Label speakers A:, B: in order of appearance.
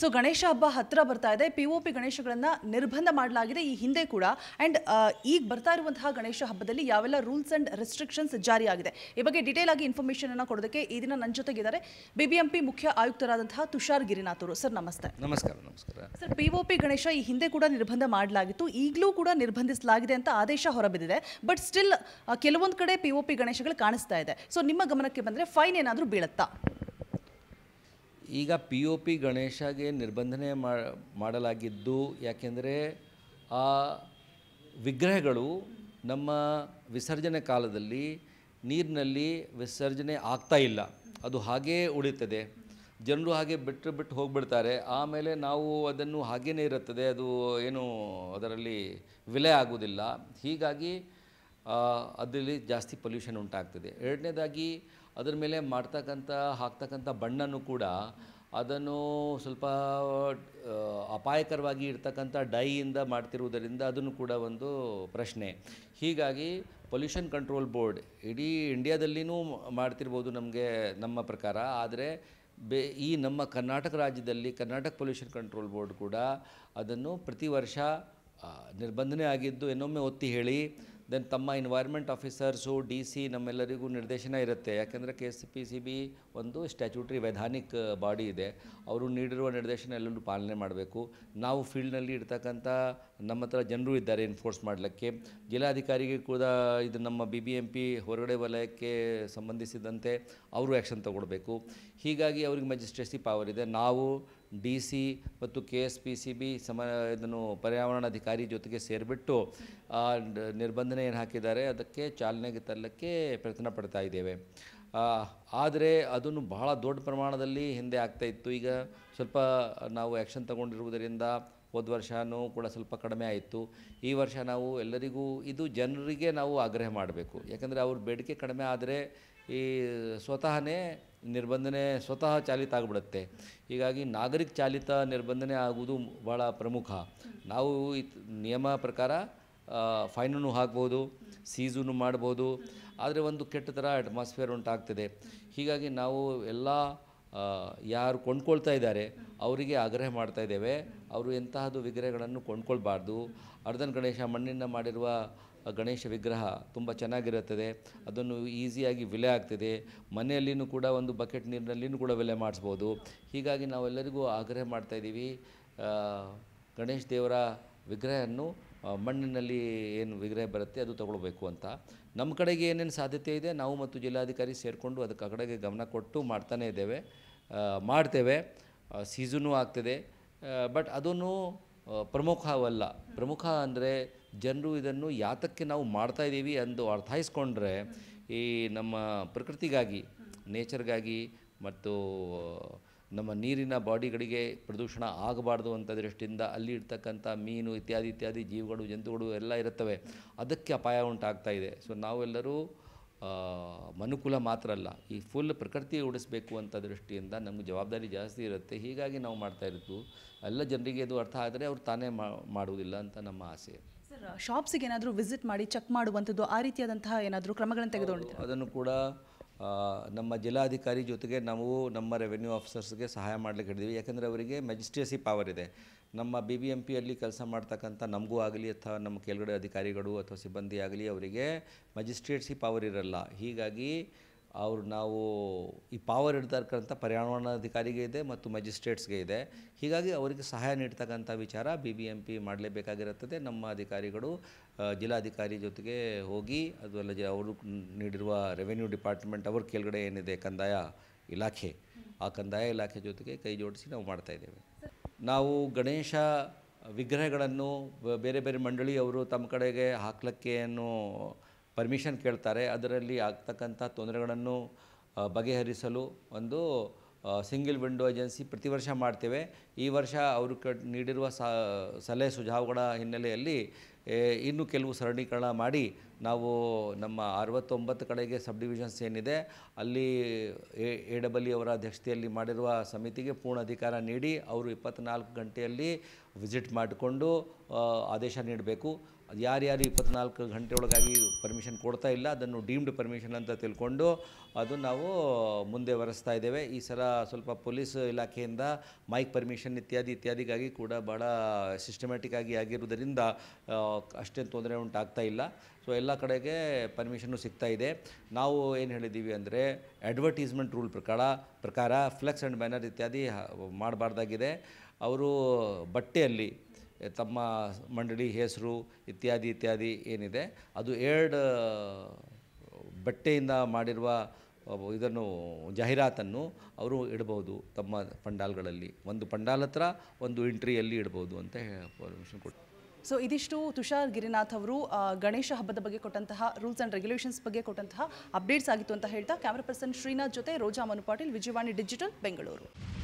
A: so Ganesha ಹಬ್ಬ ಹತ್ತಿರ ಬರ್ತಾ ಇದೆ ಪಿ ಒ ಪಿ ಗಣೇಶಗಳನ್ನು ನಿರ್ಬಂಧ ಮಾಡಲಾಗಿದೆ ಈ ಹಿಂದೆ ಕೂಡ ಅಂಡ್ ಈಗ ಬರ್ತಾ ಇರುವಂತಹ ಗಣೇಶ ಹಬ್ಬದಲ್ಲಿ ಯಾವೆಲ್ಲ ರೂಲ್ಸ್ ಅಂಡ್ ರೆಸ್ಟ್ರಿಕ್ಷನ್ಸ್ ಜಾರಿಯಾಗಿದೆ ಈ ಬಗ್ಗೆ ಡೀಟೇಲ್ ಆಗಿ ಇನ್ಫಾರ್ಮೇಷನ್ ಅನ್ನ ಕೊಡೋದಕ್ಕೆ ಈ ದಿನ ನನ್ನ ಜೊತೆಗಿದ್ದಾರೆ ಬಿಬಿಎಂಪಿ ಮುಖ್ಯ ಆಯುಕ್ತರಾದಂತಹ ತುಷಾರ್ ಗಿರಿನಾಥ್ ಸರ್ ನಮಸ್ತೆ
B: ನಮಸ್ಕಾರ ನಮಸ್ಕಾರ
A: sir P O P Ganesha ಈ ಹಿಂದೆ ಕೂಡ ನಿರ್ಬಂಧ ಮಾಡಲಾಗಿತ್ತು ಈಗಲೂ ಕೂಡ ನಿರ್ಬಂಧಿಸಲಾಗಿದೆ ಅಂತ ಆದೇಶ ಹೊರಬಿದ್ದಿದೆ ಬಟ್ ಸ್ಟಿಲ್ ಕೆಲವೊಂದು ಕಡೆ ಪಿ ಒ ಪಿ ಗಣೇಶಗಳು ಕಾಣಿಸ್ತಾ ಇದೆ ಸೊ ನಿಮ್ಮ ಗಮನಕ್ಕೆ ಬಂದರೆ ಫೈನ್ ಏನಾದರೂ ಬೀಳುತ್ತಾ
B: ಈಗ ಪಿ ಒ ಪಿ ಗಣೇಶಗೆ ನಿರ್ಬಂಧನೆ ಮಾಡಲಾಗಿದ್ದು ಯಾಕೆಂದರೆ ಆ ವಿಗ್ರಹಗಳು ನಮ್ಮ ವಿಸರ್ಜನೆ ಕಾಲದಲ್ಲಿ ನೀರಿನಲ್ಲಿ ವಿಸರ್ಜನೆ ಆಗ್ತಾ ಇಲ್ಲ ಅದು ಹಾಗೇ ಉಳಿತದೆ ಜನರು ಹಾಗೆ ಬಿಟ್ಟು ಬಿಟ್ಟು ಹೋಗಿಬಿಡ್ತಾರೆ ಆಮೇಲೆ ನಾವು ಅದನ್ನು ಹಾಗೇ ಇರುತ್ತದೆ ಅದು ಏನು ಅದರಲ್ಲಿ ವಿಲೆ ಆಗುವುದಿಲ್ಲ ಹೀಗಾಗಿ ಅದರಲ್ಲಿ ಜಾಸ್ತಿ ಪೊಲ್ಯೂಷನ್ ಉಂಟಾಗ್ತದೆ ಎರಡನೇದಾಗಿ ಅದರ ಮೇಲೆ ಮಾಡ್ತಕ್ಕಂಥ ಹಾಕ್ತಕ್ಕಂಥ ಬಣ್ಣನೂ ಕೂಡ ಅದನ್ನು ಸ್ವಲ್ಪ ಅಪಾಯಕರವಾಗಿ ಇರ್ತಕ್ಕಂಥ ಡೈಯಿಂದ ಮಾಡ್ತಿರುವುದರಿಂದ ಅದನ್ನು ಕೂಡ ಒಂದು ಪ್ರಶ್ನೆ ಹೀಗಾಗಿ ಪೊಲ್ಯೂಷನ್ ಕಂಟ್ರೋಲ್ ಬೋರ್ಡ್ ಇಡೀ ಇಂಡಿಯಾದಲ್ಲಿನೂ ಮಾಡ್ತಿರ್ಬೋದು ನಮಗೆ ನಮ್ಮ ಪ್ರಕಾರ ಆದರೆ ಬೇ ಈ ನಮ್ಮ ಕರ್ನಾಟಕ ರಾಜ್ಯದಲ್ಲಿ ಕರ್ನಾಟಕ ಪೊಲ್ಯೂಷನ್ ಕಂಟ್ರೋಲ್ ಬೋರ್ಡ್ ಕೂಡ ಅದನ್ನು ಪ್ರತಿ ವರ್ಷ ನಿರ್ಬಂಧನೆ ಆಗಿದ್ದು ಇನ್ನೊಮ್ಮೆ ಒತ್ತಿ ಹೇಳಿ ದೆನ್ ತಮ್ಮ ಎನ್ವೈರ್ಮೆಂಟ್ ಆಫೀಸರ್ಸು ಡಿ ಸಿ ನಮ್ಮೆಲ್ಲರಿಗೂ ನಿರ್ದೇಶನ ಇರುತ್ತೆ ಯಾಕೆಂದರೆ K S P C B ಒಂದು ಸ್ಟ್ಯಾಚ್ಯೂಟ್ರಿ ವೈಧಾನಿಕ ಬಾಡಿ ಇದೆ ಅವರು ನೀಡಿರುವ ನಿರ್ದೇಶನ ಎಲ್ಲರೂ ಪಾಲನೆ ಮಾಡಬೇಕು ನಾವು ಫೀಲ್ಡ್ನಲ್ಲಿ ಇರ್ತಕ್ಕಂಥ ನಮ್ಮ ಹತ್ರ ಜನರು ಇದ್ದಾರೆ ಎನ್ಫೋರ್ಸ್ ಮಾಡಲಿಕ್ಕೆ ಜಿಲ್ಲಾಧಿಕಾರಿಗೆ ಕೂಡ ಇದು ನಮ್ಮ ಬಿ ಬಿ ಎಂ ಪಿ ಹೊರಗಡೆ ವಲಯಕ್ಕೆ ಸಂಬಂಧಿಸಿದಂತೆ ಅವರು ಆ್ಯಕ್ಷನ್ ತಗೊಳ್ಬೇಕು ಹೀಗಾಗಿ ಅವ್ರಿಗೆ ಮೆಜಿಸ್ಟ್ರೇಸಿ ಪವರ್ ಇದೆ ನಾವು ಡಿ ಸಿ ಮತ್ತು K S P C B ಸಮ ಇದನ್ನು ಪರ್ಯಾವರಣಾಧಿಕಾರಿ ಜೊತೆಗೆ ಸೇರಿಬಿಟ್ಟು ನಿರ್ಬಂಧನೆ ಏನು ಹಾಕಿದ್ದಾರೆ ಅದಕ್ಕೆ ಚಾಲನೆಗೆ ತರಲಿಕ್ಕೆ ಪ್ರಯತ್ನ ಪಡ್ತಾ ಇದ್ದೇವೆ ಆದರೆ ಅದನ್ನು ಬಹಳ ದೊಡ್ಡ ಪ್ರಮಾಣದಲ್ಲಿ ಹಿಂದೆ ಆಗ್ತಾ ಇತ್ತು ಈಗ ಸ್ವಲ್ಪ ನಾವು ಆ್ಯಕ್ಷನ್ ತಗೊಂಡಿರುವುದರಿಂದ ಹೋದ ವರ್ಷವೂ ಕೂಡ ಸ್ವಲ್ಪ ಕಡಿಮೆ ಆಯಿತು ಈ ವರ್ಷ ನಾವು ಎಲ್ಲರಿಗೂ ಇದು ಜನರಿಗೆ ನಾವು ಆಗ್ರಹ ಮಾಡಬೇಕು ಯಾಕಂದರೆ ಅವ್ರ ಬೇಡಿಕೆ ಕಡಿಮೆ ಆದರೆ ಈ ಸ್ವತಃನೇ ನಿರ್ಬಂಧನೆ ಸ್ವತಃ ಚಾಲಿತ ಆಗಿಬಿಡುತ್ತೆ ಹೀಗಾಗಿ ನಾಗರಿಕ ಚಾಲಿತ ನಿರ್ಬಂಧನೆ ಆಗುವುದು ಭಾಳ ಪ್ರಮುಖ ನಾವು ನಿಯಮ ಪ್ರಕಾರ ಫೈನನ್ನು ಹಾಕ್ಬೋದು ಸೀಸನ್ನು ಮಾಡ್ಬೋದು ಆದರೆ ಒಂದು ಕೆಟ್ಟ ಥರ ಅಟ್ಮಾಸ್ಫಿಯರ್ ಉಂಟಾಗ್ತದೆ ಹೀಗಾಗಿ ನಾವು ಎಲ್ಲ ಯಾರು ಕೊಂಡ್ಕೊಳ್ತಾ ಇದ್ದಾರೆ ಅವರಿಗೆ ಆಗ್ರಹ ಮಾಡ್ತಾ ಇದ್ದೇವೆ ಅವರು ಎಂತಹದ್ದು ವಿಗ್ರಹಗಳನ್ನು ಕೊಂಡ್ಕೊಳ್ಬಾರ್ದು ಅರ್ಧನ್ ಗಣೇಶ ಮಣ್ಣಿನ ಮಾಡಿರುವ ಗಣೇಶ ವಿಗ್ರಹ ತುಂಬ ಚೆನ್ನಾಗಿರುತ್ತದೆ ಅದನ್ನು ಈಸಿಯಾಗಿ ವಿಲೆ ಆಗ್ತದೆ ಮನೆಯಲ್ಲಿಯೂ ಕೂಡ ಒಂದು ಬಕೆಟ್ ನೀರಿನಲ್ಲಿಯೂ ಕೂಡ ವಿಲೆ ಮಾಡಿಸ್ಬೋದು ಹೀಗಾಗಿ ನಾವೆಲ್ಲರಿಗೂ ಆಗ್ರಹ ಮಾಡ್ತಾಯಿದ್ದೀವಿ ಗಣೇಶ ದೇವರ ವಿಗ್ರಹವನ್ನು ಮಣ್ಣಿನಲ್ಲಿ ಏನು ವಿಗ್ರಹ ಬರುತ್ತೆ ಅದು ತಗೊಳ್ಬೇಕು ಅಂತ ನಮ್ಮ ಕಡೆಗೆ ಏನೇನು ಸಾಧ್ಯತೆ ಇದೆ ನಾವು ಮತ್ತು ಜಿಲ್ಲಾಧಿಕಾರಿ ಸೇರಿಕೊಂಡು ಅದಕ್ಕೆ ಕಡೆಗೆ ಗಮನ ಕೊಟ್ಟು ಮಾಡ್ತಾನೇ ಇದ್ದೇವೆ ಮಾಡ್ತೇವೆ ಸೀಸನು ಆಗ್ತದೆ ಬಟ್ ಅದನ್ನು ಪ್ರಮುಖವಲ್ಲ ಪ್ರಮುಖ ಅಂದರೆ ಜನರು ಇದನ್ನು ಯಾತಕ್ಕೆ ನಾವು ಮಾಡ್ತಾಯಿದ್ದೀವಿ ಎಂದು ಅರ್ಥೈಸ್ಕೊಂಡ್ರೆ ಈ ನಮ್ಮ ಪ್ರಕೃತಿಗಾಗಿ ನೇಚರ್ಗಾಗಿ ಮತ್ತು ನಮ್ಮ ನೀರಿನ ಬಾಡಿಗಳಿಗೆ ಪ್ರದೂಷಣ ಆಗಬಾರ್ದು ಅಂತ ದೃಷ್ಟಿಯಿಂದ ಅಲ್ಲಿ ಇರ್ತಕ್ಕಂಥ ಮೀನು ಇತ್ಯಾದಿ ಇತ್ಯಾದಿ ಜೀವಗಳು ಜಂತುಗಳು ಎಲ್ಲ ಇರುತ್ತವೆ ಅದಕ್ಕೆ ಅಪಾಯ ಉಂಟಾಗ್ತಾ ಇದೆ ಸೊ ನಾವೆಲ್ಲರೂ ಮನುಕುಲ ಮಾತ್ರ ಅಲ್ಲ ಈ ಫುಲ್ ಪ್ರಕೃತಿ ಉಡಿಸಬೇಕು ಅಂತ ದೃಷ್ಟಿಯಿಂದ ನಮಗೆ ಜವಾಬ್ದಾರಿ ಜಾಸ್ತಿ ಇರುತ್ತೆ ಹೀಗಾಗಿ ನಾವು ಮಾಡ್ತಾ ಎಲ್ಲ ಜನರಿಗೆ ಇದು ಅರ್ಥ ಆದರೆ ಅವ್ರು ತಾನೇ ಮಾಡುವುದಿಲ್ಲ ಅಂತ ನಮ್ಮ ಆಸೆ
A: ಸರ್ ಶಾಪ್ಸಿಗೆ ಏನಾದರೂ ವಿಸಿಟ್ ಮಾಡಿ ಚೆಕ್ ಮಾಡುವಂಥದ್ದು ಆ ರೀತಿಯಾದಂತಹ ಏನಾದರೂ ಕ್ರಮಗಳನ್ನು ತೆಗೆದುಕೊಂಡಿದ್ದಾರೆ
B: ಅದನ್ನು ಕೂಡ ನಮ್ಮ ಜಿಲ್ಲಾಧಿಕಾರಿ ಜೊತೆಗೆ ನಾವು ನಮ್ಮ ರೆವೆನ್ಯೂ ಆಫೀಸರ್ಸ್ಗೆ ಸಹಾಯ ಮಾಡಲಿಕ್ಕೆ ಹಿಡಿದೀವಿ ಯಾಕಂದರೆ ಅವರಿಗೆ ಮೆಜಿಸ್ಟ್ರೇಸಿ ಪವರ್ ಇದೆ ನಮ್ಮ ಬಿ ಬಿ ಎಮ್ ಪಿಯಲ್ಲಿ ಕೆಲಸ ಮಾಡ್ತಕ್ಕಂಥ ನಮಗೂ ಆಗಲಿ ಅಥವಾ ನಮ್ಮ ಕೆಳಗಡೆ ಅಧಿಕಾರಿಗಳು ಅಥವಾ ಸಿಬ್ಬಂದಿ ಆಗಲಿ ಅವರಿಗೆ ಮಜಿಸ್ಟ್ರೇಟ್ಸ್ ಈ ಪವರ್ ಇರಲ್ಲ ಹೀಗಾಗಿ ಅವರು ನಾವು ಈ ಪಾವರ್ ಇಡ್ತಕ್ಕಂಥ ಪರ್ಯಾವರಣಾಧಿಕಾರಿಗೆ ಇದೆ ಮತ್ತು ಮ್ಯಾಜಿಸ್ಟ್ರೇಟ್ಸ್ಗೆ ಇದೆ ಹೀಗಾಗಿ ಅವರಿಗೆ ಸಹಾಯ ನೀಡ್ತಕ್ಕಂಥ ವಿಚಾರ ಬಿ ಬಿ ಎಮ್ ಪಿ ಮಾಡಲೇಬೇಕಾಗಿರುತ್ತದೆ ನಮ್ಮ ಅಧಿಕಾರಿಗಳು ಜಿಲ್ಲಾಧಿಕಾರಿ ಜೊತೆಗೆ ಹೋಗಿ ಅದಲ್ಲ ಅಲ್ಲದೆ ಅವರು ನೀಡಿರುವ ರೆವೆನ್ಯೂ ಡಿಪಾರ್ಟ್ಮೆಂಟ್ ಅವ್ರ ಕೆಳಗಡೆ ಏನಿದೆ ಕಂದಾಯ ಇಲಾಖೆ ಆ ಕಂದಾಯ ಇಲಾಖೆ ಜೊತೆಗೆ ಕೈ ಜೋಡಿಸಿ ನಾವು ಮಾಡ್ತಾಯಿದ್ದೇವೆ ನಾವು ಗಣೇಶ ವಿಗ್ರಹಗಳನ್ನು ಬೇರೆ ಬೇರೆ ಮಂಡಳಿಯವರು ತಮ್ಮ ಕಡೆಗೆ ಹಾಕ್ಲಿಕ್ಕೆ ಏನು ಪರ್ಮಿಷನ್ ಕೇಳ್ತಾರೆ ಅದರಲ್ಲಿ ಆಗ್ತಕ್ಕಂಥ ತೊಂದರೆಗಳನ್ನು ಬಗೆಹರಿಸಲು ಒಂದು ಸಿಂಗಲ್ ವಿಂಡೋ ಏಜೆನ್ಸಿ ಪ್ರತಿ ವರ್ಷ ಮಾಡ್ತೇವೆ ಈ ವರ್ಷ ಅವರು ಕ ನೀಡಿರುವ ಸಲಹೆ ಸುಝಾವುಗಳ ಹಿನ್ನೆಲೆಯಲ್ಲಿ ಇನ್ನೂ ಕೆಲವು ಸರಣೀಕರಣ ಮಾಡಿ ನಾವು ನಮ್ಮ ಅರವತ್ತೊಂಬತ್ತು ಕಡೆಗೆ ಸಬ್ ಡಿವಿಷನ್ಸ್ ಏನಿದೆ ಅಲ್ಲಿ ಎ ಡಬ್ಲ್ಯೂ ಅವರ ಅಧ್ಯಕ್ಷತೆಯಲ್ಲಿ ಮಾಡಿರುವ ಸಮಿತಿಗೆ ಪೂರ್ಣ ಅಧಿಕಾರ ನೀಡಿ ಅವರು ಇಪ್ಪತ್ತ್ನಾಲ್ಕು ಗಂಟೆಯಲ್ಲಿ ವಿಸಿಟ್ ಮಾಡಿಕೊಂಡು ಆದೇಶ ನೀಡಬೇಕು ಯಾರ್ಯಾರು ಇಪ್ಪತ್ನಾಲ್ಕು ಗಂಟೆ ಒಳಗಾಗಿ ಪರ್ಮಿಷನ್ ಕೊಡ್ತಾ ಇಲ್ಲ ಅದನ್ನು ಡೀಮ್ಡ್ ಪರ್ಮಿಷನ್ ಅಂತ ತಿಳ್ಕೊಂಡು ಅದು ನಾವು ಮುಂದೆ ವರೆಸ್ತಾ ಇದ್ದೇವೆ ಈ ಸಲ ಸ್ವಲ್ಪ ಪೊಲೀಸ್ ಇಲಾಖೆಯಿಂದ ಮೈಕ್ ಪರ್ಮಿಷನ್ ಇತ್ಯಾದಿ ಇತ್ಯಾದಿಗಾಗಿ ಕೂಡ ಭಾಳ ಸಿಸ್ಟಮ್ಯಾಟಿಕ್ ಆಗಿ ಆಗಿರುವುದರಿಂದ ಅಷ್ಟೇನು ತೊಂದರೆ ಉಂಟಾಗ್ತಾ ಇಲ್ಲ ಸೊ ಎಲ್ಲ ಕಡೆಗೆ ಪರ್ಮಿಷನ್ನು ಸಿಗ್ತಾ ಇದೆ ನಾವು ಏನು ಹೇಳಿದ್ದೀವಿ ಅಂದರೆ ಅಡ್ವರ್ಟೀಸ್ಮೆಂಟ್ ರೂಲ್ ಪ್ರಕಾರ ಪ್ರಕಾರ ಫ್ಲೆಕ್ಸ್ ಆ್ಯಂಡ್ ಬ್ಯಾನರ್ ಇತ್ಯಾದಿ ಮಾಡಬಾರ್ದಾಗಿದೆ ಅವರು ಬಟ್ಟೆಯಲ್ಲಿ ತಮ್ಮ ಮಂಡಳಿ ಹೆಸರು ಇತ್ಯಾದಿ ಇತ್ಯಾದಿ ಏನಿದೆ ಅದು ಎರಡು ಬಟ್ಟೆಯಿಂದ ಮಾಡಿರುವ ಇದನ್ನು ಜಾಹೀರಾತನ್ನು ಅವರು ಇಡಬಹುದು ತಮ್ಮ ಪಂಡಾಲ್ಗಳಲ್ಲಿ ಒಂದು ಪಂಡಾಲ್ ಹತ್ರ ಒಂದು ಎಂಟ್ರಿಯಲ್ಲಿ ಇಡಬಹುದು ಅಂತ ಪರ್ಮಿಷನ್ ಕೊಟ್ಟು
A: ಸೊ ಇದಿಷ್ಟು ತುಷಾರ್ ಗಿರಿನಾಥ್ ಅವರು ಗಣೇಶ ಹಬ್ಬದ ಬಗ್ಗೆ ಕೊಟ್ಟಂತಹ ರೂಲ್ಸ್ ಆ್ಯಂಡ್ ರೆಗ್ಯುಲೇಷನ್ಸ್ ಬಗ್ಗೆ ಕೊಟ್ಟಂತಹ ಅಪ್ಡೇಟ್ಸ್ ಆಗಿತ್ತು ಅಂತ ಹೇಳ್ತಾ ಕ್ಯಾಮ್ರಾ ಪರ್ಸನ್ ಶ್ರೀನಾಥ್ ಜೊತೆ ರೋಜಾ ಮನು ಪಾಟೀಲ್ ವಿಜಯವಾಣಿ ಡಿಜಿಟಲ್ ಬೆಂಗಳೂರು